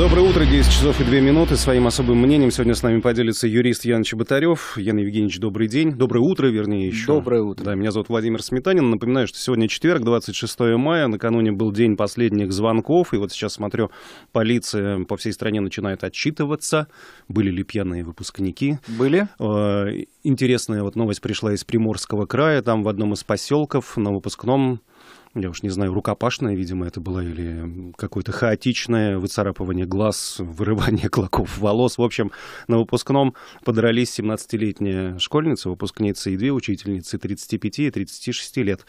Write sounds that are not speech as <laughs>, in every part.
Доброе утро, 10 часов и 2 минуты. Своим особым мнением сегодня с нами поделится юрист Ян Чеботарев. Ян Евгеньевич, добрый день. Доброе утро, вернее, еще. Доброе утро. Да, меня зовут Владимир Сметанин. Напоминаю, что сегодня четверг, 26 мая. Накануне был день последних звонков. И вот сейчас смотрю, полиция по всей стране начинает отчитываться. Были ли пьяные выпускники? Были. Э, интересная вот новость пришла из Приморского края. Там в одном из поселков на выпускном я уж не знаю, рукопашная, видимо, это было или какое-то хаотичное выцарапывание глаз, <laughs> вырывание клоков волос. В общем, на выпускном подрались 17-летняя школьница, выпускница и две учительницы 35 и 36 лет.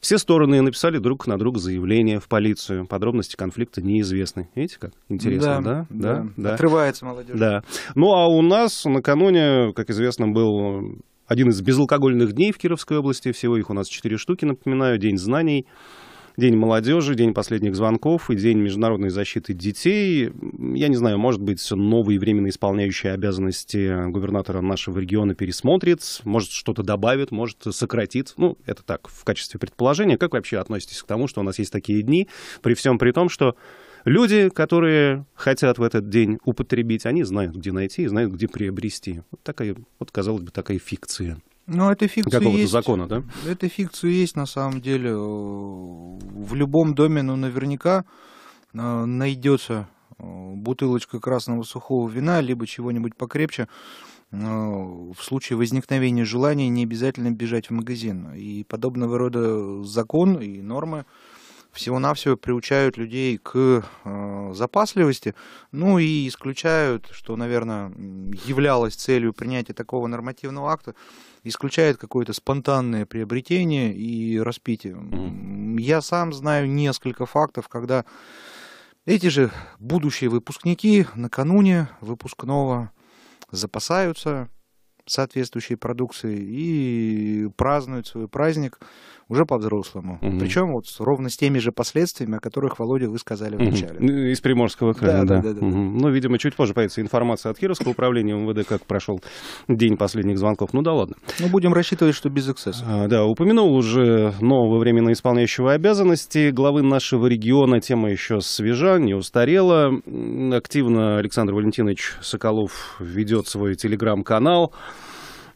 Все стороны написали друг на друга заявление в полицию. Подробности конфликта неизвестны. Видите, как интересно, да? Да, да. да. Отрывается молодежь. Да. Ну, а у нас накануне, как известно, был один из безалкогольных дней в Кировской области. Всего их у нас четыре штуки, напоминаю. День знаний, День молодежи, День последних звонков и День международной защиты детей. Я не знаю, может быть, новые временно исполняющие обязанности губернатора нашего региона пересмотрит, может, что-то добавит, может, сократит. Ну, это так, в качестве предположения. Как вы вообще относитесь к тому, что у нас есть такие дни, при всем при том, что Люди, которые хотят в этот день употребить, они знают, где найти и знают, где приобрести. Вот такая, вот, казалось бы, такая фикция. Ну, а это фикция Какого-то есть. закона, да? Это фикцию есть, на самом деле. В любом доме, ну, наверняка э, найдется э, бутылочка красного сухого вина, либо чего-нибудь покрепче. Э, в случае возникновения желания не обязательно бежать в магазин. И подобного рода закон и нормы всего-навсего приучают людей к э, запасливости, ну и исключают, что, наверное, являлось целью принятия такого нормативного акта, исключает какое-то спонтанное приобретение и распитие. Я сам знаю несколько фактов, когда эти же будущие выпускники накануне выпускного запасаются соответствующей продукции и празднуют свой праздник уже по-взрослому. Угу. Причем вот ровно с теми же последствиями, о которых, Володя, вы сказали вначале. Угу. Ну, из Приморского края, да. да. да, да, да. Угу. Ну, видимо, чуть позже появится информация от Кировского управления МВД, как прошел день последних звонков. Ну да ладно. Ну, будем рассчитывать, что без эксцессов. А, да, упомянул уже нового временно исполняющего обязанности главы нашего региона. Тема еще свежа, не устарела. Активно Александр Валентинович Соколов ведет свой телеграм-канал.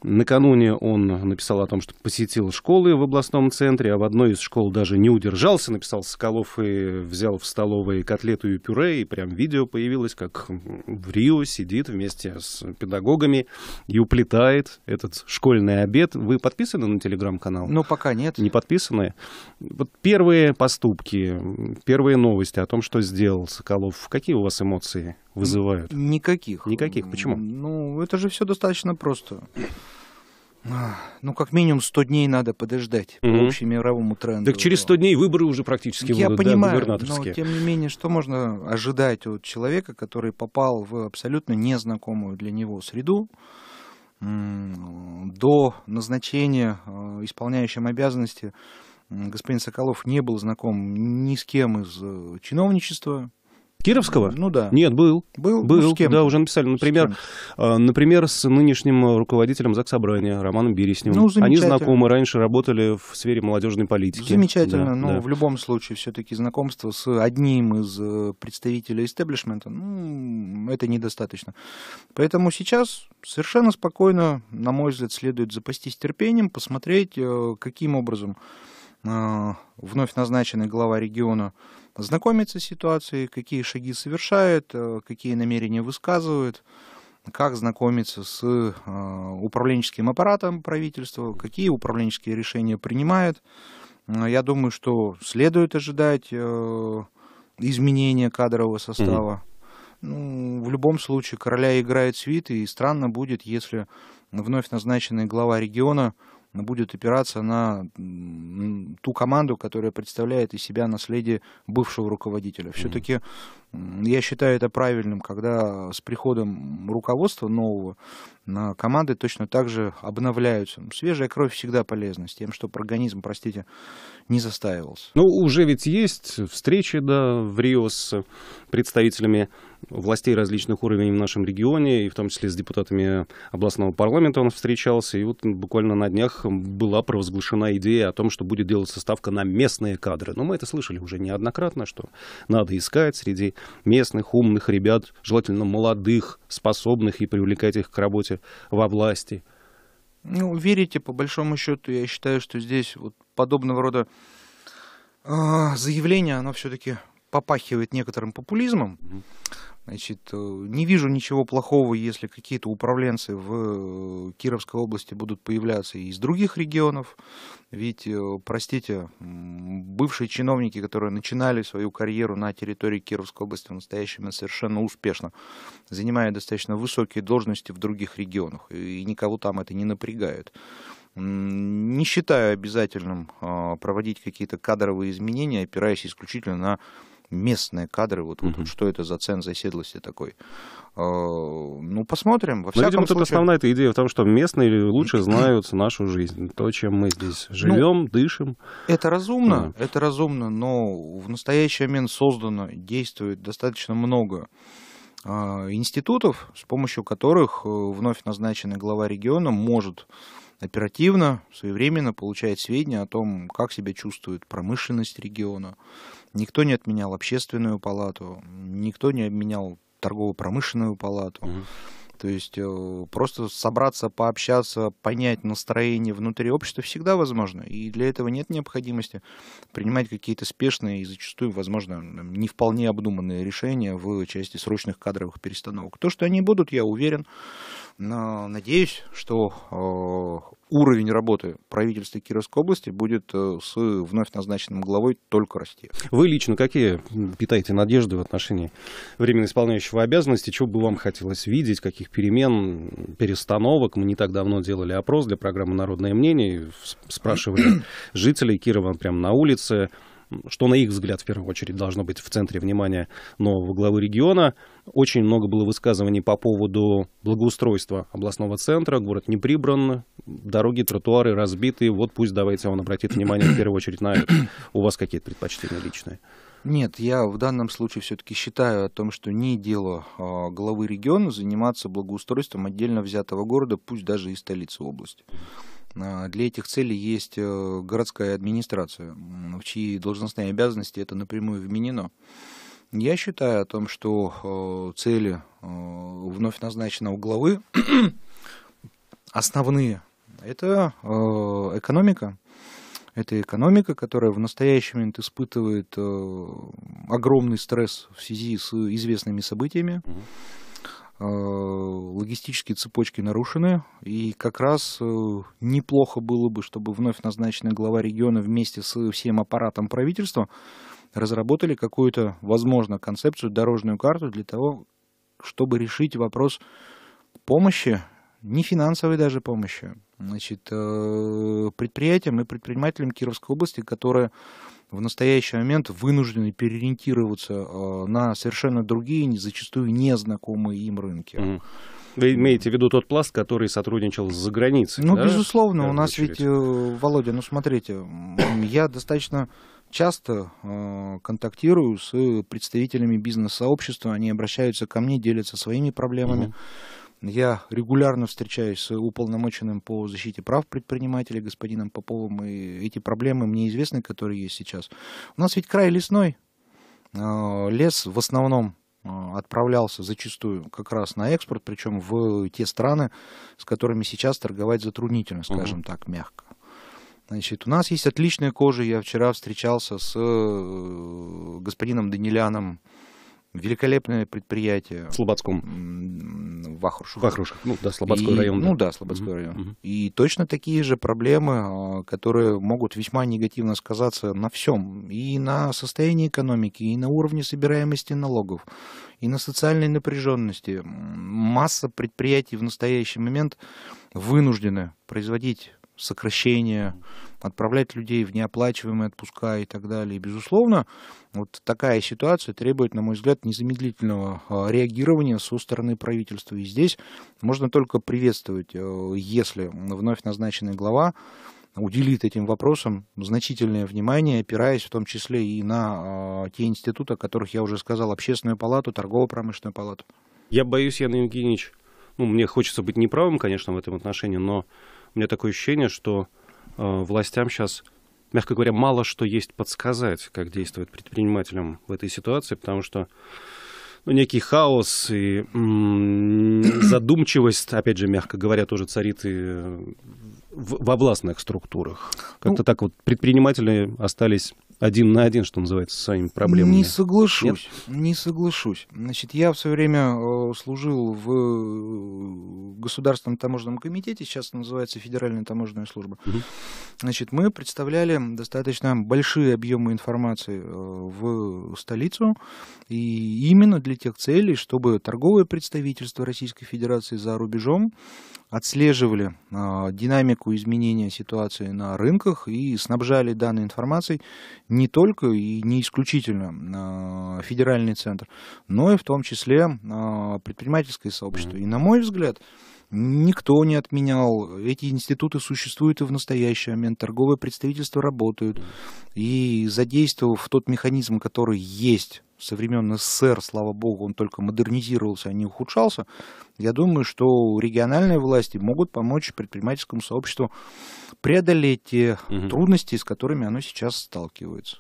Накануне он написал о том, что посетил школы в областном центре, а в одной из школ даже не удержался, написал Соколов и взял в столовой котлету и пюре, и прям видео появилось, как в Рио сидит вместе с педагогами и уплетает этот школьный обед. Вы подписаны на телеграм-канал? Ну, пока нет. Не подписаны? Вот первые поступки, первые новости о том, что сделал Соколов, какие у вас эмоции вызывают? Никаких. Никаких. Почему? Ну, это же все достаточно просто. А, ну, как минимум 100 дней надо подождать угу. по общемировому тренду. Так через 100 дней выборы уже практически Я будут, понимаю, да, губернаторские. но тем не менее, что можно ожидать от человека, который попал в абсолютно незнакомую для него среду, до назначения э, исполняющим обязанности господин Соколов не был знаком ни с кем из э, чиновничества, Кировского? Ну да. Нет, был. Был? Ну, был, ну, с кем? да, уже написали. Например, с э, например, с нынешним руководителем ЗАГС Собрания Романом Бересневым. Ну, Они знакомы, раньше работали в сфере молодежной политики. Замечательно, да, но да. в любом случае все-таки знакомство с одним из э, представителей истеблишмента, ну, это недостаточно. Поэтому сейчас совершенно спокойно, на мой взгляд, следует запастись терпением, посмотреть, э, каким образом вновь назначенный глава региона знакомиться с ситуацией, какие шаги совершает, э, какие намерения высказывает, как знакомиться с э, управленческим аппаратом правительства, какие управленческие решения принимает. Э, я думаю, что следует ожидать изменения кадрового состава. Ну, в любом случае, короля играет свит, и странно будет, если вновь назначенный глава региона но будет опираться на ту команду, которая представляет из себя наследие бывшего руководителя. Все-таки я считаю это правильным, когда с приходом руководства нового команды точно так же обновляются. Свежая кровь всегда полезна, с тем, чтобы организм, простите, не застаивался. Ну, уже ведь есть встречи да, в Рио с представителями властей различных уровней в нашем регионе, и в том числе с депутатами областного парламента он встречался. И вот буквально на днях была провозглашена идея о том, что будет делаться ставка на местные кадры. Но мы это слышали уже неоднократно, что надо искать среди местных умных ребят, желательно молодых, способных, и привлекать их к работе во власти. Ну, верите, по большому счету, я считаю, что здесь вот подобного рода э, заявление, оно все-таки попахивает некоторым популизмом. Mm-hmm. Значит, э, не вижу ничего плохого, если какие-то управленцы в э, Кировской области будут появляться и из других регионов. Ведь, э, простите, бывшие чиновники, которые начинали свою карьеру на территории Кировской области в настоящем совершенно успешно, занимают достаточно высокие должности в других регионах, и никого там это не напрягает. Не считаю обязательным а, проводить какие-то кадровые изменения, опираясь исключительно на местные кадры, вот, угу. вот, что это за цен заседлости такой. А, ну, посмотрим. Во ну, всяком Но, видимо, случае... тут основная идея в том, что местные лучше м-м. знают нашу жизнь, то, чем мы здесь ну, живем, ну, дышим. Это разумно, да. это разумно, но в настоящий момент создано, действует достаточно много а, институтов, с помощью которых э, вновь назначенный глава региона может оперативно, своевременно получает сведения о том, как себя чувствует промышленность региона. Никто не отменял общественную палату, никто не обменял торгово-промышленную палату. Угу. То есть э, просто собраться, пообщаться, понять настроение внутри общества всегда возможно. И для этого нет необходимости принимать какие-то спешные и зачастую, возможно, не вполне обдуманные решения в части срочных кадровых перестановок. То, что они будут, я уверен, Надеюсь, что э, уровень работы правительства Кировской области будет э, с вновь назначенным главой только расти. Вы лично какие питаете надежды в отношении временно исполняющего обязанности? Чего бы вам хотелось видеть? Каких перемен, перестановок? Мы не так давно делали опрос для программы «Народное мнение». Спрашивали <clears throat> жителей Кирова прямо на улице что на их взгляд в первую очередь должно быть в центре внимания нового главы региона. Очень много было высказываний по поводу благоустройства областного центра. Город не прибран, дороги, тротуары разбиты. Вот пусть давайте он обратит внимание в первую очередь на это. У вас какие предпочтения личные? Нет, я в данном случае все-таки считаю о том, что не дело а, главы региона заниматься благоустройством отдельно взятого города, пусть даже и столицы области. А, для этих целей есть э, городская администрация, в чьи должностные обязанности это напрямую вменено. Я считаю о том, что э, цели э, вновь назначенного главы <clears throat> основные – это экономика, это экономика, которая в настоящий момент испытывает огромный стресс в связи с известными событиями. Угу. Э, логистические цепочки нарушены, и как раз э, неплохо было бы, чтобы вновь назначенный глава региона вместе с всем аппаратом правительства разработали какую-то, возможно, концепцию, дорожную карту для того, чтобы решить вопрос помощи, не финансовой даже помощи, значит, э, предприятиям и предпринимателям Кировской области, которые в настоящий момент вынуждены переориентироваться а, на совершенно другие, зачастую незнакомые им рынки. mm Вы имеете в виду тот пласт, который сотрудничал за границей? Ну, да? безусловно, у нас очередь. ведь, э, Володя, ну смотрите, я достаточно часто а, контактирую с представителями бизнес-сообщества, они обращаются ко мне, делятся своими проблемами. Угу. Я регулярно встречаюсь с уполномоченным по защите прав предпринимателей господином Поповым, и эти проблемы мне известны, которые есть сейчас. У нас ведь край лесной, а, лес в основном а, отправлялся зачастую как раз на экспорт, причем в те страны, с которыми сейчас торговать затруднительно, скажем угу. так, мягко. Значит, у нас есть отличная кожа. Я вчера встречался с э, господином Даниляном великолепное предприятие. В Слободском. В Ахрушах. В Ахрушах, ну да, Слободской и, район. Да. Ну да, Слободской угу. район. Угу. И точно такие же проблемы, а, которые могут весьма негативно сказаться на всем. И на состоянии экономики, и на уровне собираемости налогов, и на социальной напряженности. Масса предприятий в настоящий момент вынуждены производить сокращения, отправлять людей в неоплачиваемые отпуска и так далее. И, безусловно, вот такая ситуация требует, на мой взгляд, незамедлительного а, реагирования со стороны правительства. И здесь можно только приветствовать, э, если вновь назначенный глава уделит этим вопросам значительное внимание, опираясь в том числе и на э, те институты, о которых я уже сказал, общественную палату, торгово-промышленную палату. Я боюсь, Ян Евгеньевич, ну, мне хочется быть неправым, конечно, в этом отношении, но у меня такое ощущение, что Э, властям сейчас, мягко говоря, мало что есть подсказать, как действовать предпринимателям в этой ситуации, потому что ну, некий хаос и <coughs> задумчивость, опять же, мягко говоря, тоже царит и в, в областных структурах. Как-то ну, так вот предприниматели остались один на один, что называется, с своими проблемами. Не соглашусь, Нет? не соглашусь. Значит, я в свое время э, служил в э, Государственном таможенном комитете, сейчас называется Федеральная таможенная служба. Угу. Значит, мы представляли достаточно большие объемы информации э, в столицу, и именно для тех целей, чтобы торговое представительство Российской Федерации за рубежом отслеживали э, динамику изменения ситуации на рынках и снабжали данной информацией не только и не исключительно э, федеральный центр, но и в том числе э, предпринимательское сообщество. И на мой взгляд, э, никто не отменял. Эти институты существуют и в настоящий момент. Торговые представительства работают. И задействовав тот механизм, который есть со времен СССР, слава богу, он только модернизировался, а не ухудшался, я думаю, что региональные власти могут помочь предпринимательскому сообществу преодолеть те угу. трудности, с которыми оно сейчас сталкивается.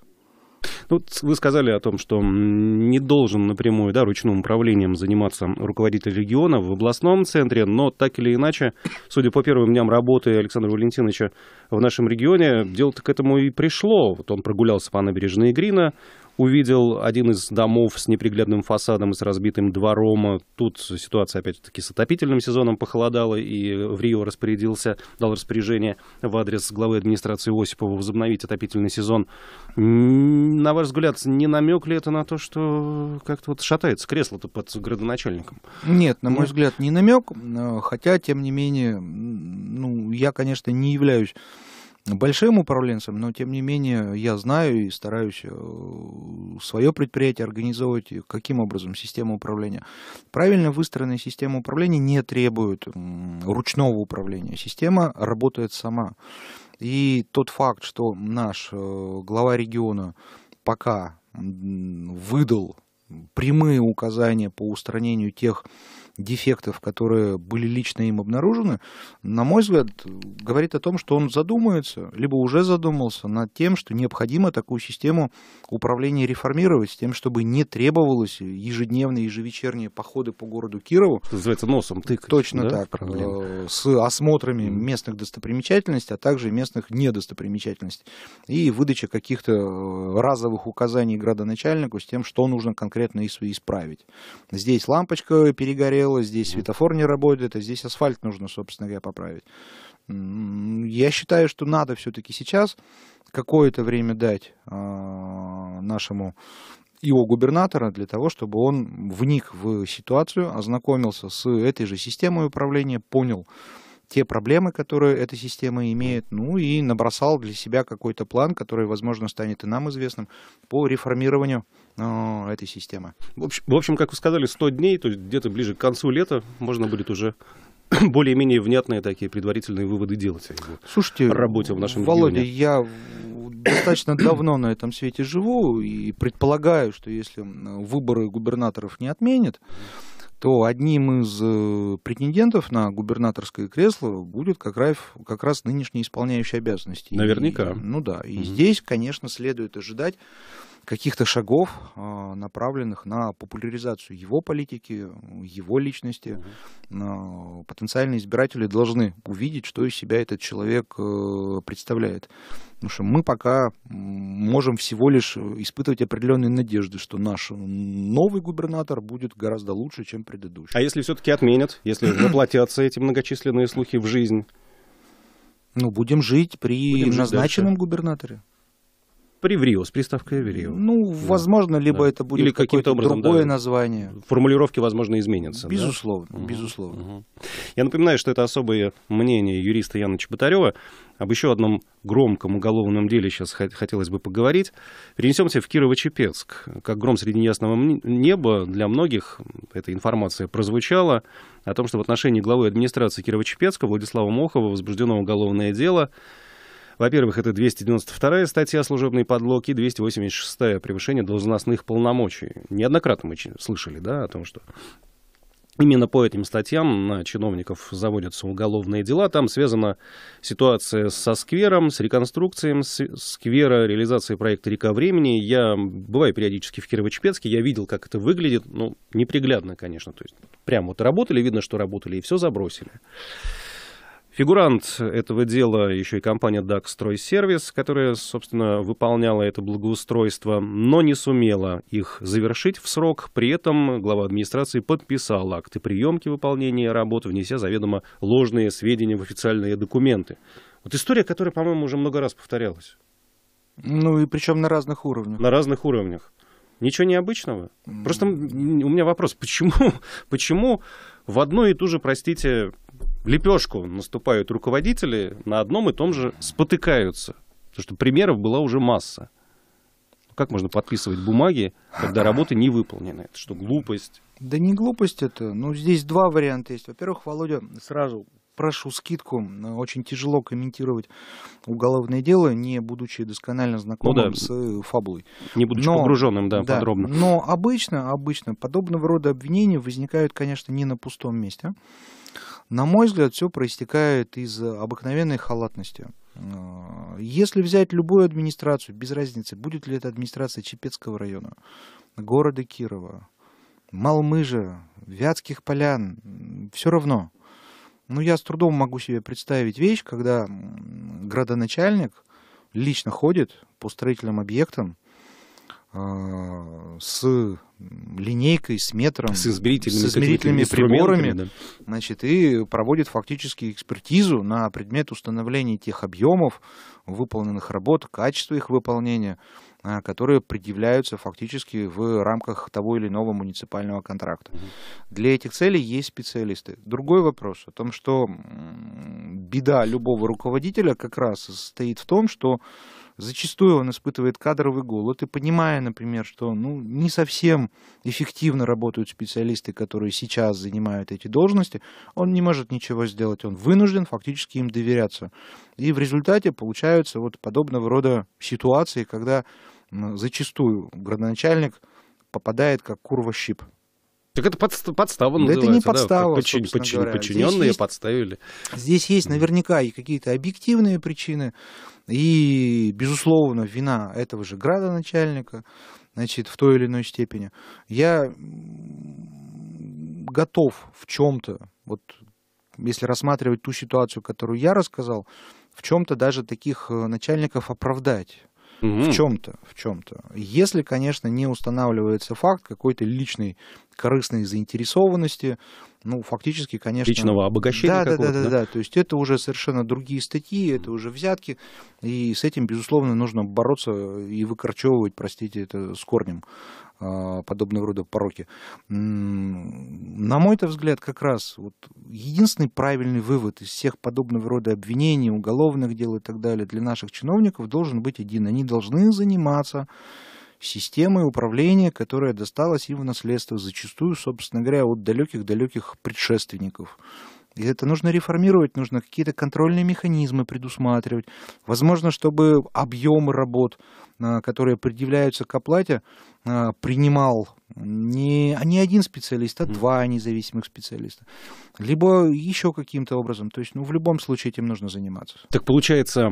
Ну, вы сказали о том, что не должен напрямую да, ручным управлением заниматься руководитель региона в областном центре, но так или иначе, судя по первым дням работы Александра Валентиновича в нашем регионе, дело-то к этому и пришло. Вот он прогулялся по набережной Грина, увидел один из домов с неприглядным фасадом и с разбитым двором. Тут ситуация, опять-таки, с отопительным сезоном похолодала, и в Рио распорядился, дал распоряжение в адрес главы администрации Осипова возобновить отопительный сезон. На ваш взгляд, не намек ли это на то, что как-то вот шатается кресло-то под градоначальником? Нет, на мой ну. взгляд, не намек, хотя, тем не менее, ну, я, конечно, не являюсь большим управленцем, но тем не менее я знаю и стараюсь э, свое предприятие организовывать, каким образом система управления. Правильно выстроенная система управления не требует ручного управления. Система работает сама. И тот факт, что наш э, глава региона пока выдал прямые указания по устранению тех дефектов, которые были лично им обнаружены, на мой взгляд, говорит о том, что он задумается, либо уже задумался над тем, что необходимо такую систему управления реформировать, с тем, чтобы не требовалось ежедневные, ежевечерние походы по городу Кирову. Что называется носом тыкать. Точно да? так. Проблем. Э, с осмотрами местных достопримечательностей, а также местных недостопримечательностей. И выдача каких-то э, разовых указаний градоначальнику с тем, что нужно конкретно исправить. Здесь лампочка перегорела, правила, здесь светофор не работает, а здесь асфальт нужно, собственно говоря, поправить. Я считаю, что надо все-таки сейчас какое-то время дать а, нашему его губернатора для того, чтобы он вник в ситуацию, ознакомился с этой же системой управления, понял те проблемы, которые эта система имеет, ну и набросал для себя какой-то план, который, возможно, станет и нам известным по реформированию ну, этой системы. В общем, в общем, как вы сказали, 100 дней, то есть где-то ближе к концу лета можно будет уже <clears throat> более-менее внятные такие предварительные выводы делать Слушайте, работе в нашем Володя, регионе. я достаточно давно на этом свете живу и предполагаю, что если выборы губернаторов не отменят, то одним из э, претендентов на губернаторское кресло будет как раз, как раз нынешний исполняющий обязанности. Наверняка. И, ну да. И угу. здесь, конечно, следует ожидать каких-то шагов, а, направленных на популяризацию его политики, его личности. Угу. Потенциальные избиратели должны увидеть, что из себя этот человек э, представляет. Потому что мы пока можем всего лишь э, испытывать определенные надежды, что наш новый губернатор будет гораздо лучше, чем предыдущий. А если все-таки отменят, если <clears throat> воплотятся эти многочисленные слухи в жизнь? Ну, будем жить при будем жить назначенном дальше. губернаторе. Приврио, с приставкой Рио. Ну, да. возможно, либо да. это будет Или каким-то образом, другое да, название. Формулировки, возможно, изменятся. Безусловно, да? безусловно. Угу. Я напоминаю, что это особое мнение юриста Яна Чеботарева. Об еще одном громком уголовном деле сейчас хотелось бы поговорить. Перенесемся в Кирово-Чепецк. Как гром среди ясного неба, для многих эта информация прозвучала о том, что в отношении главы администрации Кирово-Чепецка Владислава Мохова возбуждено уголовное дело – во-первых, это 292-я статья служебной и 286-я превышение должностных полномочий. Неоднократно мы слышали, да, о том, что Именно по этим статьям на чиновников заводятся уголовные дела. Там связана ситуация со сквером, с реконструкцией сквера, реализацией проекта «Река времени». Я бываю периодически в Кирово-Чепецке, я видел, как это выглядит. Ну, неприглядно, конечно. То есть прямо вот работали, видно, что работали, и все забросили. Фигурант этого дела еще и компания DAC Стройсервис, которая, собственно, выполняла это благоустройство, но не сумела их завершить в срок. При этом глава администрации подписал акты приемки выполнения работ, внеся заведомо ложные сведения в официальные документы. Вот история, которая, по-моему, уже много раз повторялась. Ну и причем на разных уровнях. На разных уровнях. Ничего необычного. Просто у меня вопрос, почему, <laughs> почему в одну и ту же, простите, лепешку наступают руководители, на одном и том же спотыкаются. Потому что примеров была уже масса. Как можно подписывать бумаги, когда работы не выполнены? Это что, глупость? Да не глупость это. Ну, здесь два варианта есть. Во-первых, Володя, сразу прошу скидку. Очень тяжело комментировать уголовное дело, не будучи досконально знакомым ну, да. с э, фабулой. Не будучи но, погруженным, да, да, подробно. Но обычно, обычно подобного рода обвинения возникают, конечно, не на пустом месте. На мой взгляд, все проистекает из обыкновенной халатности. Э, если взять любую администрацию, без разницы, будет ли это администрация Чепецкого района, города Кирова, Малмыжа, Вятских полян, все равно. Но ну, я с трудом могу себе представить вещь, когда градоначальник лично ходит по строительным объектам, а, с линейкой, с метром, с измерительными, с измерительными приборами, да. значит, и проводит фактически экспертизу на предмет установления тех объемов выполненных работ, качества их выполнения, а, которые предъявляются фактически в рамках того или иного муниципального контракта. Для этих целей есть специалисты. Другой вопрос о том, что беда любого руководителя как раз состоит в том, что Зачастую он испытывает кадровый голод и понимая, например, что ну, не совсем эффективно работают специалисты, которые сейчас занимают эти должности, он не может ничего сделать, он вынужден фактически им доверяться. И в результате получаются вот подобного рода ситуации, когда зачастую градоначальник попадает как курва щип. Так это подстава да называется, это не подстава, да? Подчин, подчин, Подчиненные здесь есть, подставили. Здесь есть наверняка и какие-то объективные причины, и, безусловно, вина этого же градоначальника, значит, в той или иной степени. Я готов в чем-то, вот если рассматривать ту ситуацию, которую я рассказал, в чем-то даже таких э, начальников оправдать. Угу. В чем-то, в чем-то. Если, конечно, не устанавливается факт какой-то личной корыстной заинтересованности, ну, фактически, конечно... Личного обогащения да, да, да, да, да, то есть это уже совершенно другие статьи, это уже взятки, и с этим, безусловно, нужно бороться и выкорчевывать, простите, это с корнем а, подобного рода пороки. На мой-то взгляд, как раз вот единственный правильный вывод из всех подобного рода обвинений, уголовных дел и так далее для наших чиновников должен быть один. Они должны заниматься системой управления, которая досталась им в наследство, зачастую, собственно говоря, от далеких-далеких предшественников. И это нужно реформировать, нужно какие-то контрольные механизмы предусматривать. Возможно, чтобы объем работ которые предъявляются к оплате, а, принимал не, а не один специалист, а два независимых специалиста. Либо еще каким-то образом. То есть, ну, в любом случае этим нужно заниматься. Так получается,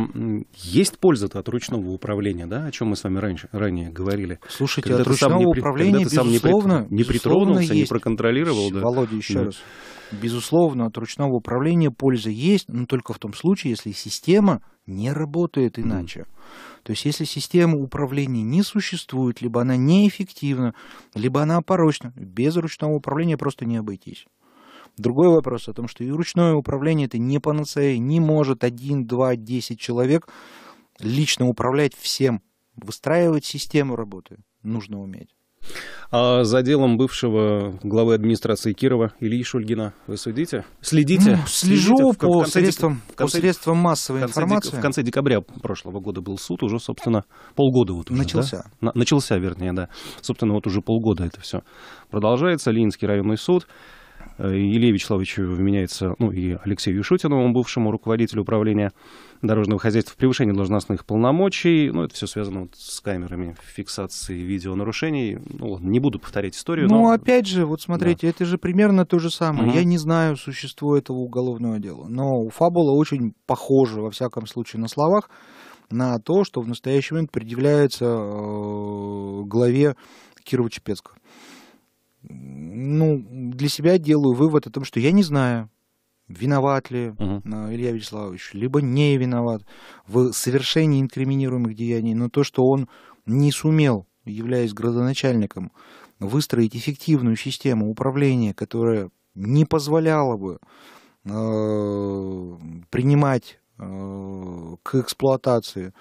есть польза-то от ручного управления, да, о чем мы с вами раньше, ранее говорили? Слушайте, когда от ручного управления, когда ты безусловно, не, притронулся, безусловно не проконтролировал, да? Володя, еще да. раз. Безусловно, от ручного управления польза есть, но только в том случае, если система не работает иначе. Mm. То есть если система управления не существует, либо она неэффективна, либо она порочна, без ручного управления просто не обойтись. Другой вопрос о том, что и ручное управление это не панацея, не может один, два, десять человек лично управлять всем. Выстраивать систему работы нужно уметь. А за делом бывшего главы администрации Кирова Ильи Шульгина вы следите? Следите? Ну, слежу следите. по, в средствам, в конце, по средствам массовой в конце, информации. В конце декабря прошлого года был суд, уже, собственно, полгода вот уже. Начался. Да? На, начался, вернее, да. Собственно, вот уже полгода это все продолжается. Ленинский районный суд Э, Илье Вячеславовичу вменяется, ну и Алексею Юшутинову, бывшему руководителю управления дорожного хозяйства в превышении должностных полномочий. Ну, это все связано вот с камерами фиксации видеонарушений. Ну, ладно, не буду повторять историю. Ну, но... опять же, вот смотрите, да. это же примерно то же самое. Угу. Я не знаю существо этого уголовного дела, но у фабула очень похоже, во всяком случае, на словах на то, что в настоящий момент предъявляется э, главе Кирова-Чепецкого ну, для себя делаю вывод о том, что я не знаю, виноват ли угу. Илья Вячеславович, либо не виноват в совершении инкриминируемых деяний, но то, что он не сумел, являясь градоначальником, выстроить эффективную систему управления, которая не позволяла бы э, принимать э, к эксплуатации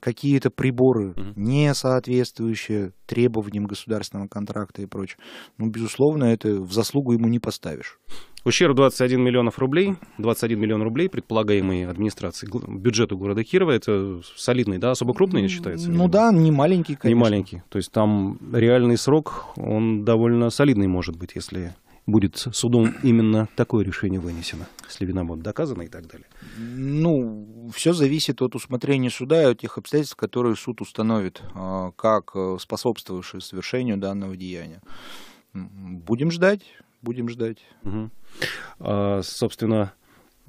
какие-то приборы, не соответствующие требованиям государственного контракта и прочее. Ну, безусловно, это в заслугу ему не поставишь. Ущерб 21 миллионов рублей, 21 миллион рублей, предполагаемый администрации, бюджету города Кирова, это солидный, да, особо крупный не считается? Ну да, не маленький, конечно. Не маленький, то есть там реальный срок, он довольно солидный может быть, если будет судом именно такое решение вынесено, если вина будет доказана и так далее? Ну, все зависит от усмотрения суда и от тех обстоятельств, которые суд установит, а, как э, способствовавшие совершению данного деяния. Будем ждать, будем ждать. Угу. А, собственно,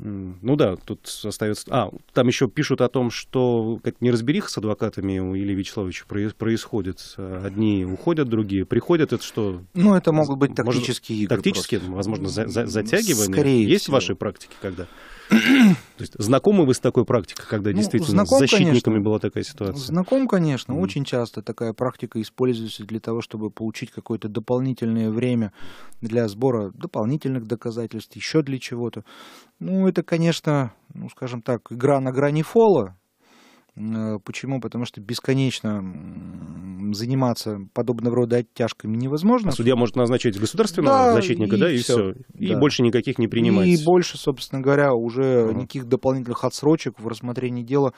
ну да, тут остается... А, там еще пишут о том, что как неразбериха с адвокатами у Ильи Вячеславовича происходит. Э, одни уходят, другие приходят. Это что? Ну, это могут быть тактические Может, игры. Тактические, просто. возможно, за, за, затягивания. Скорее Есть всего. в вашей практике когда? То есть знакомы вы с такой практикой, когда ну, действительно знаком, с защитниками конечно. была такая ситуация? Знаком, конечно. Mm. Очень часто такая практика используется для того, чтобы получить какое-то дополнительное время для сбора дополнительных доказательств, еще для чего-то. Ну, это, конечно, ну, скажем так, игра на грани фола, Э, почему? Потому что бесконечно заниматься подобного рода оттяжками невозможно. А судья может назначить государственного да, защитника, и да, и все. И да. больше никаких не принимать. И больше, собственно говоря, уже угу. никаких дополнительных отсрочек в рассмотрении дела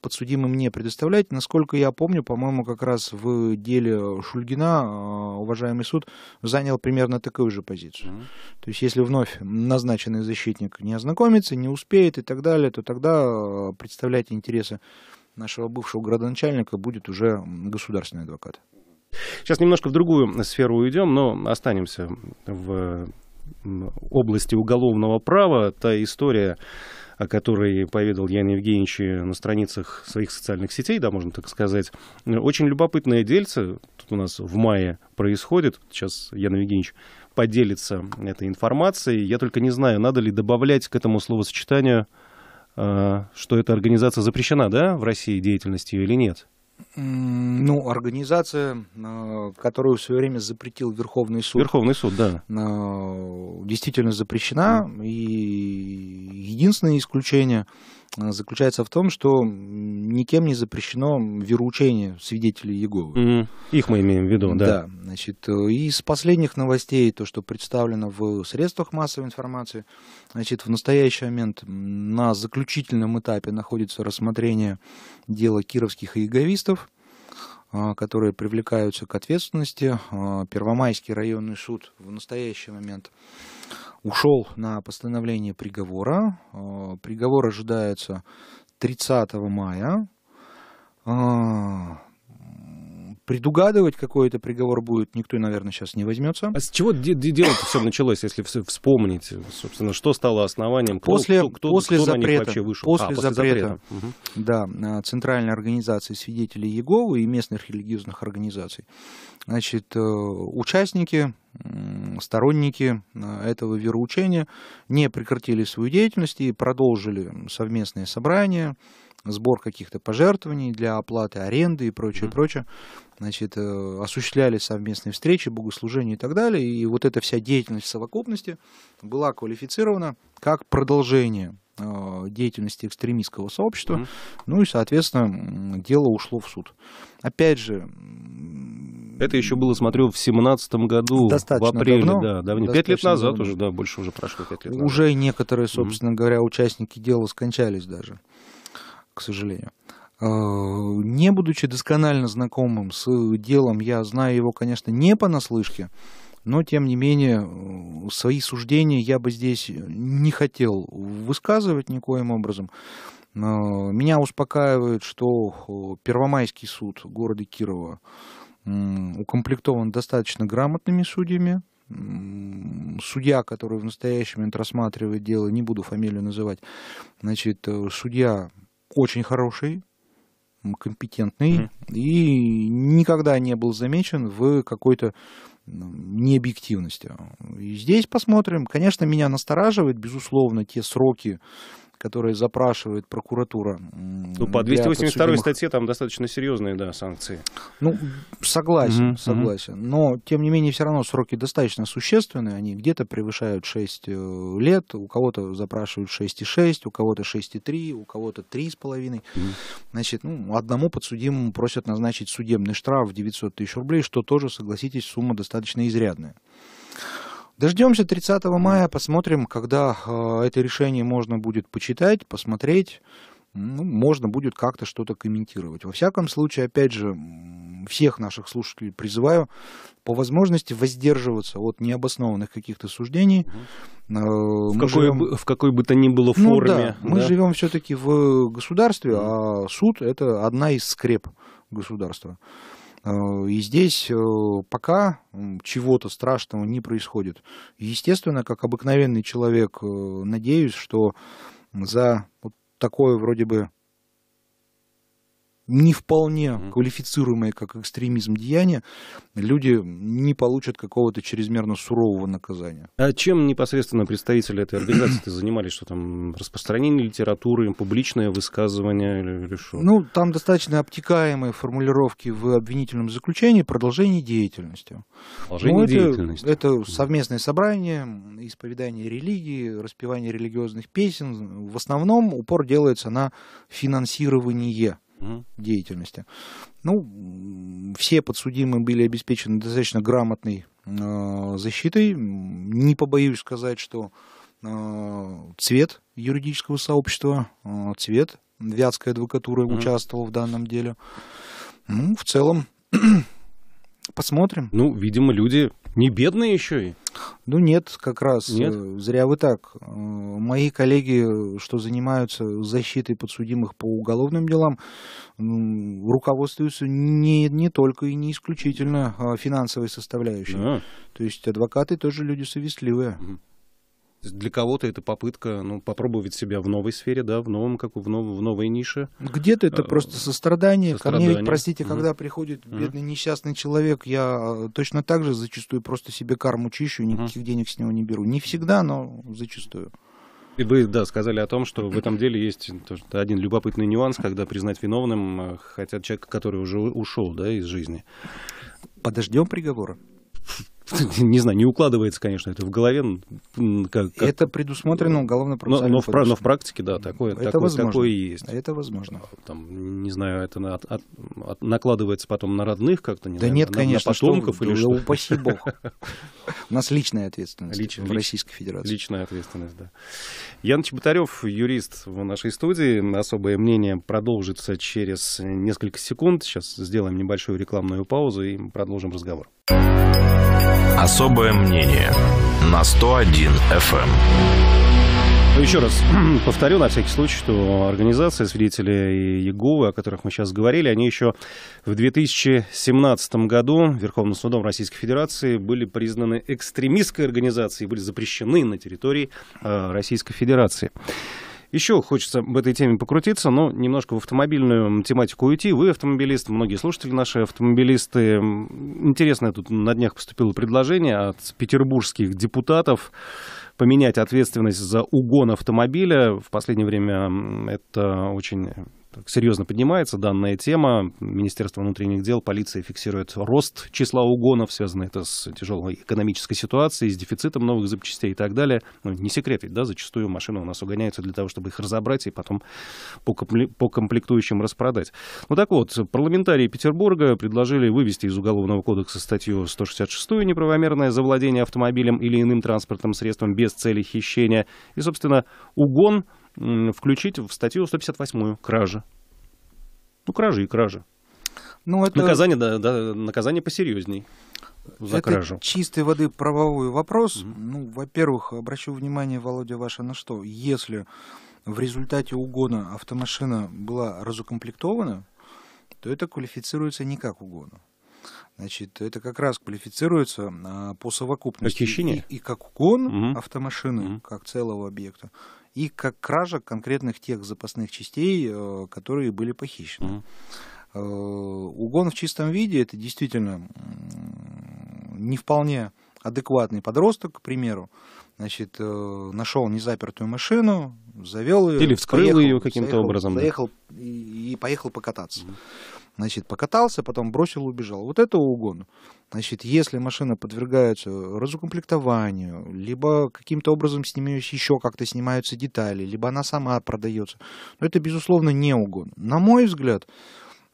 подсудимым не предоставлять. Насколько я помню, по-моему, как раз в деле Шульгина а, уважаемый суд занял примерно такую же позицию. Mm-hmm. То есть, если вновь назначенный защитник не ознакомится, не успеет и так далее, то тогда а, представлять интересы нашего бывшего градоначальника будет уже государственный адвокат. Сейчас немножко в другую сферу уйдем, но останемся в области уголовного права. Та история о которой поведал Ян Евгеньевич на страницах своих социальных сетей, да, можно так сказать. Очень любопытное дельце тут у нас в мае происходит. Сейчас Ян Евгеньевич поделится этой информацией. Я только не знаю, надо ли добавлять к этому словосочетанию, э, что эта организация запрещена, да, в России деятельностью или нет. Ну, организация, э, которую в свое время запретил Верховный суд. Верховный суд, да. Э, действительно запрещена. И единственное исключение Э, заключается в том, что никем не запрещено вероучение свидетелей Иеговы. Mm-hmm. Их мы имеем в виду, да. Да, значит, э, из последних новостей, то, что представлено в средствах массовой информации, значит, в настоящий момент на заключительном этапе находится рассмотрение дела кировских иеговистов, а, которые привлекаются к ответственности. А, Первомайский районный суд в настоящий момент ушел на постановление приговора. А, приговор ожидается 30 мая. А, предугадывать какой это приговор будет, никто, наверное, сейчас не возьмется. А с чего дело-то все началось, если вспомнить, собственно, что стало основанием, кто, после, кто, после кто запрета, вообще вышел? После, а, после запрета, запрета. Угу. да, а, Центральной организации свидетелей Еговы и местных религиозных организаций. Значит, э, участники, сторонники э, этого вероучения не прекратили свою деятельность и продолжили совместные собрания, сбор каких-то пожертвований для оплаты аренды и прочее, mm-hmm. прочее значит, э, осуществляли совместные встречи, богослужения и так далее. И вот эта вся деятельность в совокупности была квалифицирована как продолжение э, деятельности экстремистского сообщества. Mm-hmm. Ну и, соответственно, дело ушло в суд. Опять же... Это еще было, смотрю, в семнадцатом году, достаточно в апреле, давно, да, давнее. Пять лет назад давно. уже, да, больше уже прошло пять лет назад. Уже некоторые, собственно mm-hmm. говоря, участники дела скончались даже, к сожалению. Э, не будучи досконально знакомым с делом, я знаю его, конечно, не понаслышке, но, тем не менее, э, свои суждения я бы здесь не хотел высказывать никоим образом. Э, меня успокаивает, что Первомайский суд города Кирова укомплектован достаточно грамотными судьями. Судья, который в настоящий момент рассматривает дело, не буду фамилию называть, значит, судья очень хороший, компетентный mm -hmm. и никогда не был замечен в какой-то необъективности. И здесь посмотрим. Конечно, меня настораживает, безусловно, те сроки, которые запрашивает прокуратура. Ну, по 282 статье там достаточно серьезные, да, санкции. Ну, согласен, угу, согласен. Но, тем не менее, все равно сроки достаточно существенные. Они где-то превышают 6 э, лет, у кого-то запрашивают 6,6, у кого-то 6,3, у кого-то 3,5. Угу. Значит, ну, одному подсудимому просят назначить судебный штраф в 900 тысяч рублей, что тоже, согласитесь, сумма достаточно изрядная. Дождемся 30 мая, посмотрим, когда а, это решение можно будет почитать, посмотреть. Ну, можно будет как-то что-то комментировать. Во всяком случае, опять же, всех наших слушателей призываю по возможности воздерживаться от необоснованных каких-то суждений. А, в, какой, живем... бы, в какой бы то ни было ну форме. Ну, да. Мы живем все-таки в э, государстве, а суд это одна из скреп государства. Э, и здесь э, пока чего-то страшного не происходит. Естественно, как обыкновенный человек, э, надеюсь, что за вот такое вроде бы не вполне квалифицируемые как экстремизм деяния, люди не получат какого-то чрезмерно сурового наказания. А чем непосредственно представители этой организации занимались? Что там, распространение литературы, публичное высказывание или, или что? Ну, там достаточно обтекаемые формулировки в обвинительном заключении, продолжение деятельности. Продолжение ну, деятельности. Это, это совместное собрание, исповедание религии, распевание религиозных песен. В основном упор делается на финансирование угу. деятельности. Ну, все подсудимые были обеспечены достаточно грамотной э, защитой. Не побоюсь сказать, что э, цвет юридического сообщества, э, цвет вятская адвокатура угу. участвовала в данном деле. Ну, в целом, <clears throat> посмотрим. Ну, видимо, люди не бедные еще и? Ну нет, как раз. Нет? Э, зря вы так. Э, мои коллеги, что занимаются защитой подсудимых по уголовным делам, руководствуются не, не только и не исключительно а, финансовой составляющей. А. То есть адвокаты тоже люди совестливые. Угу для кого-то это попытка ну, попробовать себя в новой сфере, да, в новом как в, нов, в новой нише. Где-то это а, просто сострадание. сострадание. Ко мне, ведь, простите, mm когда приходит бедный mm несчастный человек, я а, точно так же зачастую просто себе карму чищу, никаких mm денег с него не беру. Не всегда, но зачастую. И вы, да, сказали о том, что в этом деле есть один любопытный нюанс, когда признать виновным а, хотят человека, который уже ушел, да, из жизни. Подождем приговора. <laughs> не знаю, не укладывается, конечно, это в голове. Как, как... Это предусмотрено уголовно процессуальным но, но, в, но в практике, да, такое, это такое, возможно. такое и есть. Это возможно. А, там, не знаю, это на, от, от, накладывается потом на родных как-то, не да знаю, нет, на, конечно, на потомков что, или да, что? Да упаси бог. <laughs> У нас личная ответственность Лич, в Российской Федерации. Личная ответственность, да. Ян Чеботарев, юрист в нашей студии. Особое мнение продолжится через несколько секунд. Сейчас сделаем небольшую рекламную паузу и продолжим разговор. Особое мнение на 101 FM. Еще раз <clears throat> повторю на всякий случай, что организация свидетели Еговы, о которых мы сейчас говорили, они еще в 2017 году Верховным судом Российской Федерации были признаны экстремистской организацией и были запрещены на территории э, Российской Федерации. Еще хочется в этой теме покрутиться, но немножко в автомобильную тематику уйти. Вы автомобилист, многие слушатели наши автомобилисты. Интересно, тут на днях поступило предложение от петербургских депутатов поменять ответственность за угон автомобиля. В последнее время это очень так серьезно поднимается данная тема. Министерство внутренних дел, полиция фиксирует рост числа угонов, связано это с тяжелой экономической ситуацией, с дефицитом новых запчастей и так далее. Ну, не секрет ведь, да, зачастую машины у нас угоняются для того, чтобы их разобрать и потом по, по комплектующим распродать. Ну так вот, парламентарии Петербурга предложили вывести из Уголовного кодекса статью 166 «Неправомерное завладение автомобилем или иным транспортным средством без цели хищения». И, собственно, угон — включить в статью 158 кражи. Ну, кражи и кражи. Ну, это... Наказание, да, да, наказание посерьезней за это кражу. чистой воды правовой вопрос. Mm-hmm. Ну, во-первых, обращу внимание, Володя, ваше на что. Если в результате угона автомашина была разукомплектована, то это квалифицируется не как угона. Значит, это как раз квалифицируется а, по совокупности как и, и как угон угу. автомашины, угу. как целого объекта, и как кража конкретных тех запасных частей, э, которые были похищены. Mm-hmm. Угон в чистом виде это действительно не вполне адекватный подросток, к примеру, значит, э, нашел незапертую машину, завел ее. Или вскрыл поехал, ее каким-то образом. Заехал да. и, поехал покататься. Mm-hmm. Значит, покатался, потом бросил убежал. Вот это угон. Значит, если машина подвергается разукомплектованию, либо каким-то образом с ними еще как-то снимаются детали, либо она сама продается, то ну, это, безусловно, не угон. На мой взгляд,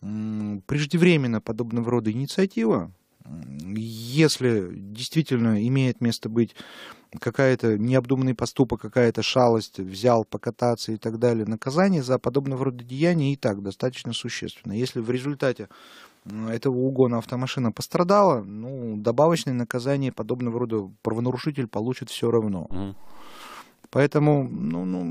преждевременно подобного рода инициатива, если действительно имеет место быть какая-то необдуманный поступок, какая-то шалость, взял покататься и так далее, наказание за подобного рода деяния и так достаточно существенно. Если в результате этого угона автомашина пострадала, ну, добавочное наказание подобного рода правонарушитель получит все равно. Mm. Поэтому ну, ну,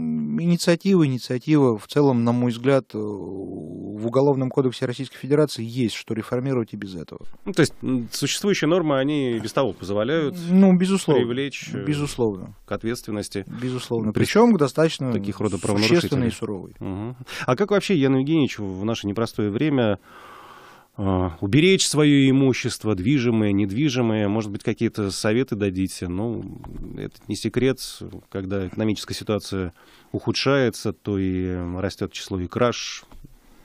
инициатива, инициатива в целом, на мой взгляд, э, в Уголовном кодексе Российской Федерации есть, что реформировать и без этого. Ну, то есть существующие нормы, они без того позволяют ну, безусловно, привлечь э, безусловно. к ответственности. Безусловно. Причем достаточно таких рода существенной и суровой. Угу. А как вообще, Ян Евгеньевич, в наше непростое время а, уберечь свое имущество, движимое, недвижимое, может быть, какие-то советы дадите. Ну, это не секрет, когда экономическая ситуация ухудшается, то и растет число и краж,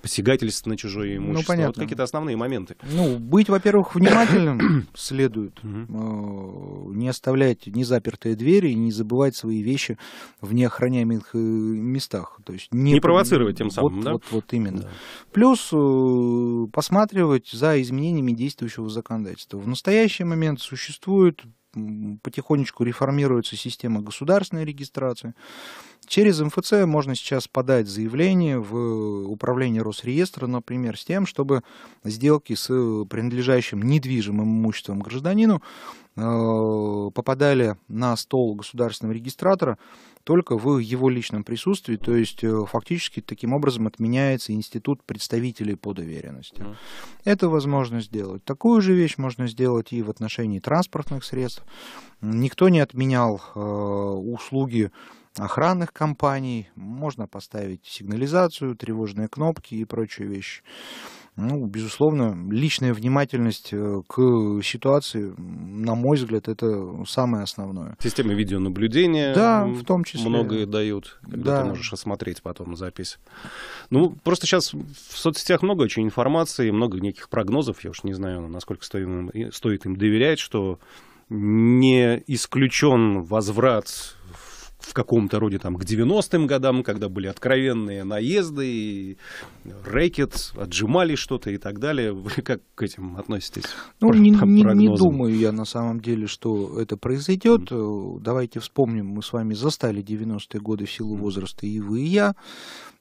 посягательств на чужое ну, имущество. Ну, понятно. Вот какие-то основные моменты. Ну, быть, во-первых, внимательным <clears throat> следует. Э, не оставлять незапертые двери, не забывать свои вещи в неохраняемых э, местах. То есть не, не провоцировать тем самым, вот, да? Вот, вот именно. Да. Плюс э, посматривать за изменениями действующего законодательства. В настоящий момент существует потихонечку реформируется система государственной регистрации. Через МФЦ можно сейчас подать заявление в управление Росреестра, например, с тем, чтобы сделки с принадлежащим недвижимым имуществом гражданину э, попадали на стол государственного регистратора только в его личном присутствии, то есть э, фактически таким образом отменяется институт представителей по доверенности. Mm. Это возможно сделать. Такую же вещь можно сделать и в отношении транспортных средств. Никто не отменял э, услуги охранных компаний, можно поставить сигнализацию, тревожные кнопки и прочие вещи. Ну, безусловно, личная внимательность э, к ситуации, на мой взгляд, это самое основное. Системы видеонаблюдения. Да, в том числе. Многое дают, когда да. ты можешь осмотреть потом запись. Ну, просто сейчас в соцсетях много очень информации, много неких прогнозов. Я уж не знаю, насколько стоит им, стоит им доверять, что не исключен возврат в каком-то роде там к 90-м годам, когда были откровенные наезды, и рэкет, отжимали что-то и так далее. Вы как к этим относитесь? Ну, не, не, не думаю я на самом деле, что это произойдет. Mm. Давайте вспомним, мы с вами застали 90-е годы в силу возраста и вы, и я.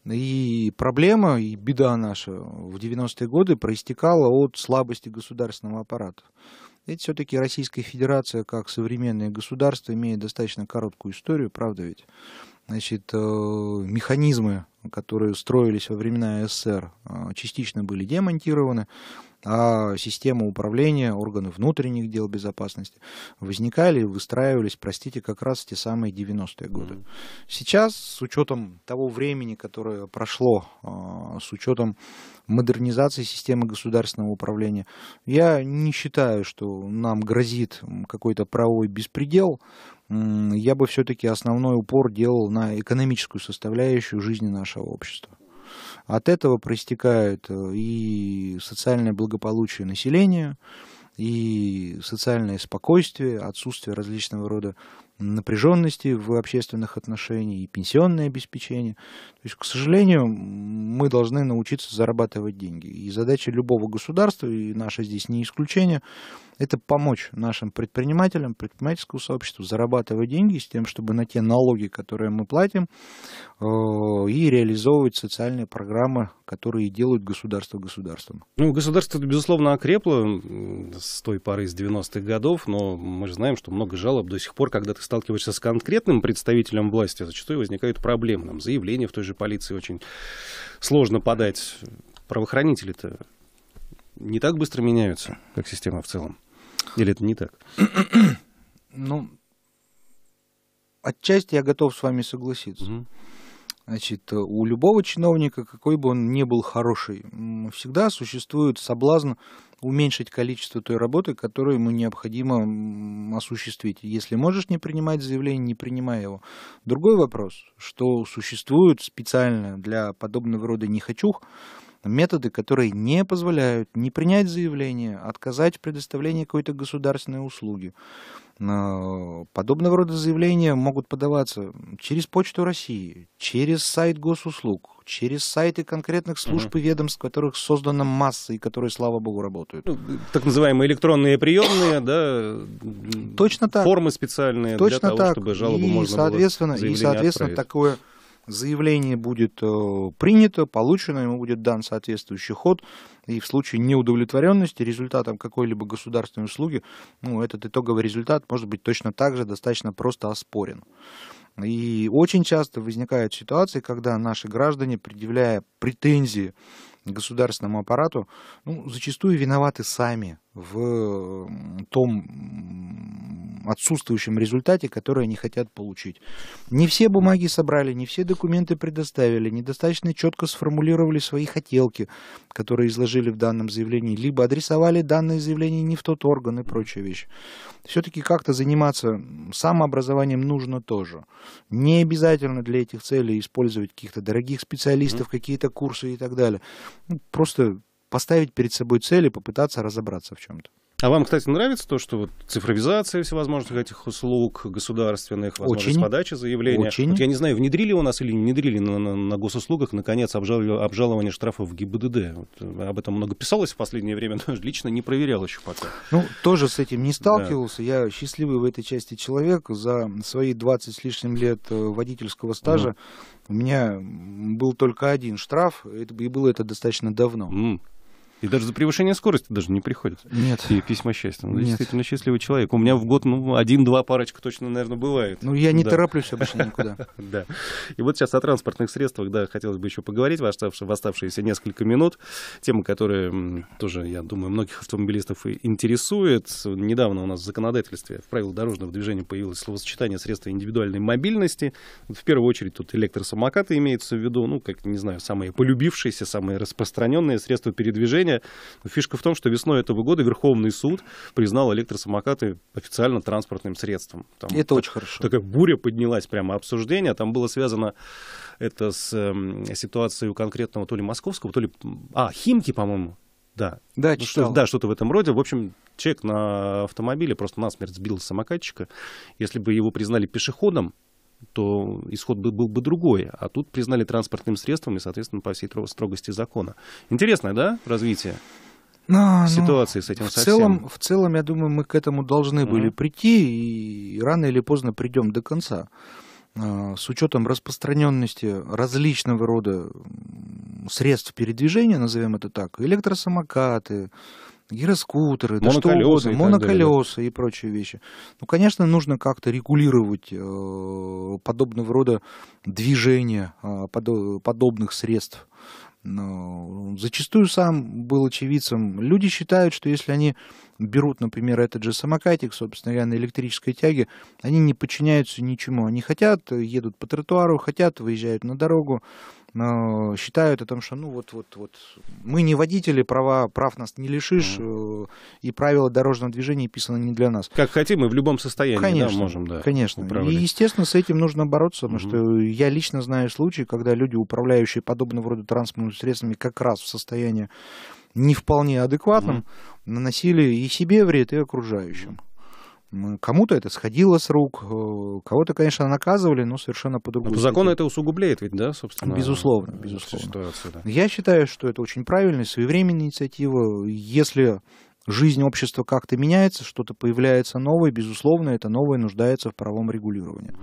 И проблема, и беда наша в 90-е годы проистекала от слабости государственного аппарата. Ведь все-таки Российская Федерация, как современное государство, имеет достаточно короткую историю, правда ведь? Значит, э, механизмы, которые строились во времена СССР, э, частично были демонтированы а система управления органы внутренних дел безопасности возникали и выстраивались, простите, как раз в те самые 90-е годы. Сейчас, с учетом того времени, которое прошло, а, с учетом модернизации системы государственного управления, я не считаю, что нам грозит какой-то правовой беспредел. Я бы все-таки основной упор делал на экономическую составляющую жизни нашего общества. От этого проистекает э, и социальное благополучие населения, и социальное спокойствие, отсутствие различного рода напряженности в общественных отношениях и пенсионное обеспечение. То есть, к сожалению, мы должны научиться зарабатывать деньги. И задача любого государства, и наше здесь не исключение, это помочь нашим предпринимателям, предпринимательскому сообществу зарабатывать деньги с тем, чтобы на те налоги, которые мы платим, э, и реализовывать социальные программы, которые делают государство государством. Ну, государство, безусловно, окрепло с той поры, с 90-х годов, но мы же знаем, что много жалоб до сих пор, когда ты сталкиваешься с конкретным представителем власти, зачастую возникают проблемы. Нам заявление в той же полиции очень сложно подать. Правоохранители-то не так быстро меняются, как система в целом. Или это не так? Ну, отчасти я готов с вами согласиться. Угу. Значит, э, у любого чиновника, какой бы он ни был хороший, всегда существует соблазн уменьшить количество той работы, которую ему необходимо осуществить. Если можешь не принимать заявление, не принимай его. Другой вопрос, что существует специально для подобного рода нехочух, методы, которые не позволяют не принять заявление, отказать в предоставлении какой-то государственной услуги. Э, подобного рода заявления могут подаваться через Почту России, через сайт госуслуг, через сайты конкретных служб и ведомств, которых создана масса и которые, слава богу, работают. Ну, так называемые электронные приемные, да? Точно так. Формы специальные Точно для того, так. чтобы жалобу и, можно соответственно, было И, соответственно, отправить. такое заявление будет э, принято, получено, ему будет дан соответствующий ход, и в случае неудовлетворенности результатом какой-либо государственной услуги, ну, этот итоговый результат может быть точно так же достаточно просто оспорен. И очень часто возникают ситуации, когда наши граждане, предъявляя претензии государственному аппарату, ну, зачастую виноваты сами, в том отсутствующем результате, который они хотят получить. Не все бумаги собрали, не все документы предоставили, недостаточно четко сформулировали свои хотелки, которые изложили в данном заявлении, либо адресовали данное заявление не в тот орган и прочая вещь. Все-таки как-то заниматься самообразованием нужно тоже. Не обязательно для этих целей использовать каких-то дорогих специалистов, какие-то курсы и так далее. Ну, просто поставить перед собой цель и попытаться разобраться в чем-то. А вам, кстати, нравится то, что вот цифровизация всевозможных этих услуг государственных, возможность Очень. подачи заявления? Очень. Вот я не знаю, внедрили у нас или не внедрили на, на, на госуслугах, наконец, обжал, обжалование штрафов в ГИБДД. Вот, э, об этом много писалось в последнее время, <laughs> но лично не проверял еще пока. Ну, тоже с этим не сталкивался. Да. Я счастливый в этой части человек. За свои 20 с лишним лет э, водительского стажа mm. у меня был только один штраф, и было это достаточно давно. Mm. И даже за превышение скорости даже не приходит. Нет. И письма счастья. Ну, Нет. действительно счастливый человек. У меня в год, ну, один-два парочка точно, наверное, бывает. Ну, я не да. тороплюсь обычно никуда. <laughs> Да. И вот сейчас о транспортных средствах, да, хотелось бы еще поговорить в оставшиеся несколько минут. Тема, которая тоже, я думаю, многих автомобилистов и интересует. Недавно у нас в законодательстве в правилах дорожного движения появилось словосочетание средства индивидуальной мобильности. В первую очередь тут электросамокаты имеется в виду, ну, как, не знаю, самые полюбившиеся, самые распространенные средства передвижения далее. Но фишка в том, что весной этого года Верховный суд признал электросамокаты официально транспортным средством. Там это так, очень хорошо. Такая буря поднялась, прямо обсуждение. Там было связано это с э, ситуацией у конкретного то ли московского, то ли... А, Химки, по-моему, да. Да, ну, что, да, что-то в этом роде. В общем, человек на автомобиле просто насмерть сбил самокатчика. Если бы его признали пешеходом, то исход бы, был бы другой. А тут признали транспортным средством и, соответственно, по всей строгости закона. Интересное, да, развитие? Но, ну, ну, ситуации ну, с этим в совсем. Целом, в целом, я думаю, мы к этому должны mm-hmm. были прийти, и рано или поздно придем до конца. А, с учетом распространенности различного рода средств передвижения, назовем это так, электросамокаты, гироскутеры, да что угодно, и моноколеса и прочие вещи. Ну, конечно, нужно как-то регулировать э, подобного рода движение э, под, подобных средств. Но зачастую сам был очевидцем. Люди считают, что если они берут, например, этот же самокатик, собственно говоря, на электрической тяге, они не подчиняются ничему. Они хотят, э, едут по тротуару, хотят, выезжают на дорогу, Э, считают о том, что ну вот, вот, вот мы не водители, права, прав нас не лишишь, э, и правила дорожного движения писаны не для нас. Как хотим, и в любом состоянии конечно, да, можем, да. Конечно. Управлять. И, естественно, с этим нужно бороться, потому угу. что я лично знаю случаи, когда люди, управляющие подобного рода транспортными средствами, как раз в состоянии не вполне адекватном, угу. наносили и себе вред, и окружающим. Кому-то это сходило с рук, э, кого-то, конечно, наказывали, но совершенно по-другому. По закону это усугубляет ведь, да, собственно? Безусловно, э, безусловно. Ситуацию, да. Я считаю, что это очень правильная, своевременная инициатива. Если жизнь общества как-то меняется, что-то появляется новое, безусловно, это новое нуждается в правом регулировании.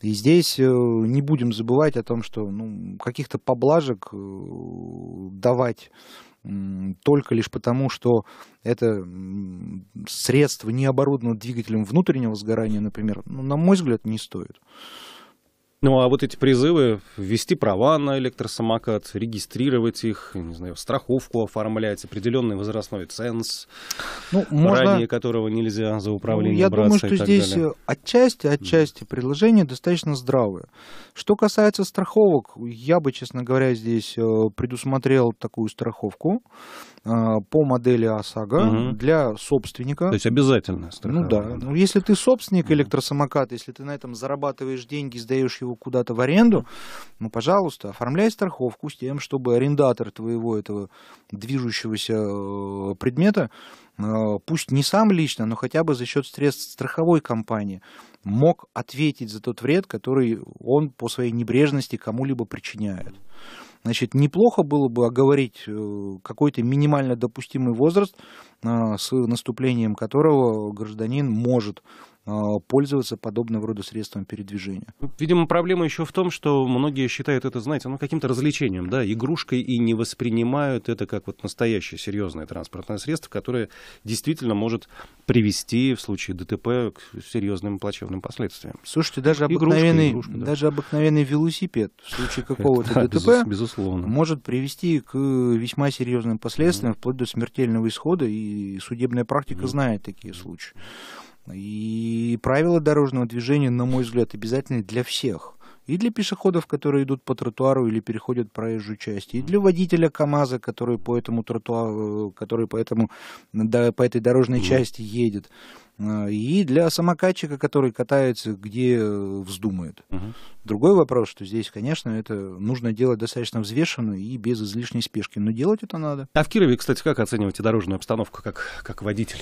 И здесь э, не будем забывать о том, что ну, каких-то поблажек давать только лишь потому, что это средство не оборудовано двигателем внутреннего сгорания, например, ну, на мой взгляд, не стоит. Ну а вот эти призывы ввести права на электросамокат, регистрировать их, не знаю, страховку оформлять, определенный возрастной ценз, ну, можно... ранее которого нельзя за управление ну, я браться думаю, что и так здесь далее. Э, отчасти, отчасти предложение достаточно здравое. Что касается страховок, я бы, честно говоря, здесь э, предусмотрел такую страховку Э, по модели ОСАГО угу. для собственника. То есть обязательно страхование. Ну да. Ну, если ты собственник электросамоката, если ты на этом зарабатываешь деньги, сдаешь его куда-то в аренду, ну, пожалуйста, оформляй страховку с тем, чтобы арендатор твоего этого движущегося э, предмета э, пусть не сам лично, но хотя бы за счет средств страховой компании, мог ответить за тот вред, который он по своей небрежности кому-либо причиняет. Значит, неплохо было бы оговорить э, какой-то минимально допустимый возраст, а, с наступлением которого гражданин может а, пользоваться подобного рода средством передвижения. Видимо, проблема еще в том, что многие считают это, знаете, ну, каким-то развлечением, да, игрушкой, и не воспринимают это как вот настоящее серьезное транспортное средство, которое действительно может привести в случае ДТП к серьезным плачевным последствиям. Слушайте, даже обыкновенный, игрушка, игрушка, да. даже обыкновенный велосипед в случае какого-то да, ДТП безусловно. может привести к весьма серьезным последствиям, mm. вплоть до смертельного исхода, и судебная практика mm. знает такие случаи. И правила дорожного движения, на мой взгляд, обязательны для всех. И для пешеходов, которые идут по тротуару или переходят проезжую часть, и для водителя КАМАЗа, который по этому тротуару, который по, этому, да, по этой дорожной части едет, а, и для самокатчика, который катается, где э, вздумает. Угу. Другой вопрос, что здесь, конечно, это нужно делать достаточно взвешенно и без излишней спешки, но делать это надо. А в Кирове, кстати, как оцениваете дорожную обстановку как, как водитель?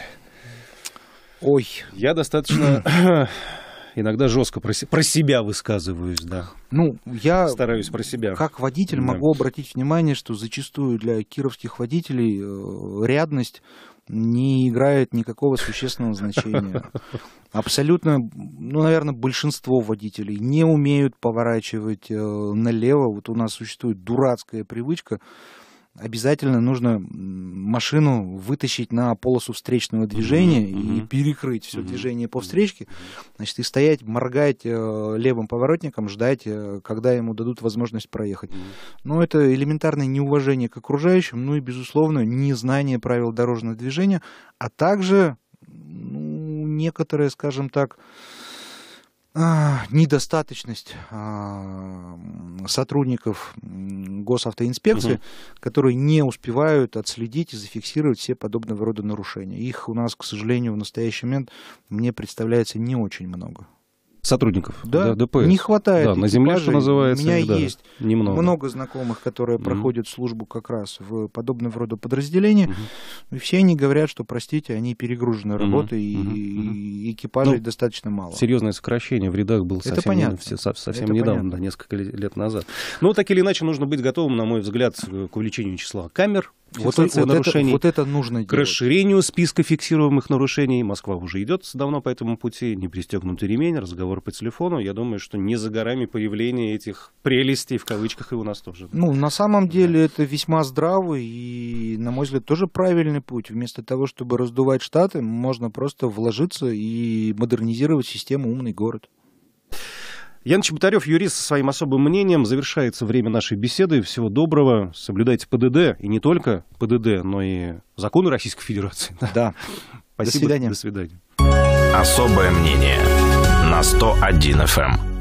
Ой. Я достаточно <clears throat> иногда жестко про, про себя высказываюсь, да. Ну, я стараюсь про себя. Как водитель да. могу обратить внимание, что зачастую для кировских водителей э, рядность не играет никакого существенного значения. <laughs> Абсолютно, ну, наверное, большинство водителей не умеют поворачивать э, налево. Вот у нас существует дурацкая привычка обязательно нужно машину вытащить на полосу встречного движения mm-hmm. и перекрыть все mm-hmm. движение по встречке. Значит, и стоять, моргать э, левым поворотником, ждать, э, когда ему дадут возможность проехать. Mm-hmm. Но это элементарное неуважение к окружающим, ну и, безусловно, незнание правил дорожного движения, а также ну, некоторые, скажем так, э, а, недостаточность а, сотрудников госавтоинспекции, угу. которые не успевают отследить и зафиксировать все подобного рода нарушения. Их у нас, к сожалению, в настоящий момент мне представляется не очень много сотрудников да? ДПС. Не хватает. Да, на земле, что называется. У меня да, есть немного. много знакомых, которые mm-hmm. проходят службу как раз в подобного рода подразделения. Mm-hmm. И все они говорят, что, простите, они перегружены работой, mm-hmm. и, mm-hmm. и экипажей ну, достаточно мало. Серьезное сокращение в рядах было совсем, Это понятно. Не, совсем Это недавно, понятно. Да, несколько лет назад. Но ну, так или иначе нужно быть готовым, на мой взгляд, э, к увеличению числа камер, вот, вот, Это, вот это нужно делать. К расширению списка фиксируемых нарушений Москва уже идет давно по этому пути. Не пристегнутый ремень, разговор по телефону. Я думаю, что не за горами появление этих прелестей в кавычках и у нас тоже. Ну, на самом деле да. это весьма здравый и, на мой взгляд, тоже правильный путь. Вместо того, чтобы раздувать штаты, можно просто вложиться и модернизировать систему «Умный город». Ян Чеботарев, юрист со своим особым мнением. Завершается время нашей беседы. Всего доброго. Соблюдайте ПДД. И не только ПДД, но и законы Российской Федерации. <laughs> Да. Спасибо. До свидания. До свидания. Особое мнение на 101 FM.